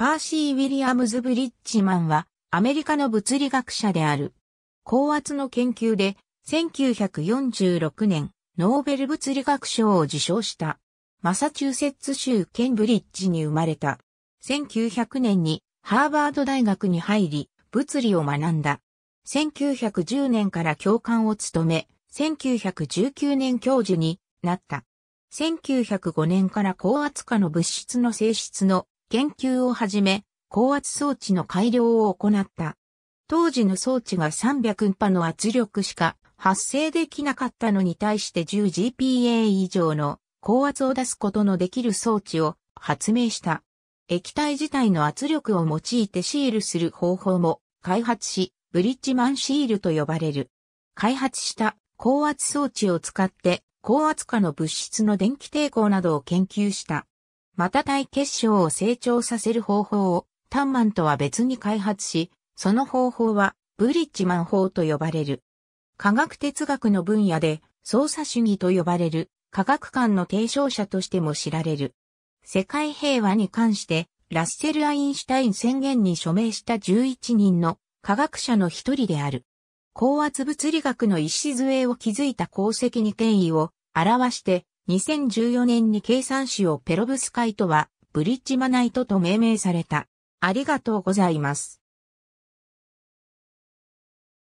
パーシー・ウィリアムズ・ブリッジマンは、アメリカの物理学者である。高圧の研究で、1946年、ノーベル物理学賞を受賞した。マサチューセッツ州ケンブリッジに生まれた。1900年にハーバード大学に入り、物理を学んだ。1910年から教官を務め、1919年教授になった。1905年から高圧化の物質の性質の研究をはじめ、高圧装置の改良を行った。当時の装置が300パの圧力しか発生できなかったのに対して 10GPa 以上の高圧を出すことのできる装置を発明した。液体自体の圧力を用いてシールする方法も開発し、ブリッジマンシールと呼ばれる。開発した高圧装置を使って高圧化の物質の電気抵抗などを研究した。また体結晶を成長させる方法をタンマンとは別に開発し、その方法はブリッジマン法と呼ばれる。科学哲学の分野で操作主義と呼ばれる科学観の提唱者としても知られる。世界平和に関してラッセル・アインシュタイン宣言に署名した11人の科学者の一人である。高圧物理学の礎を築いた功績に権威を表して2014年に計算紙をペロブスカイトはブリッジマナイトと命名された。ありがとうございます。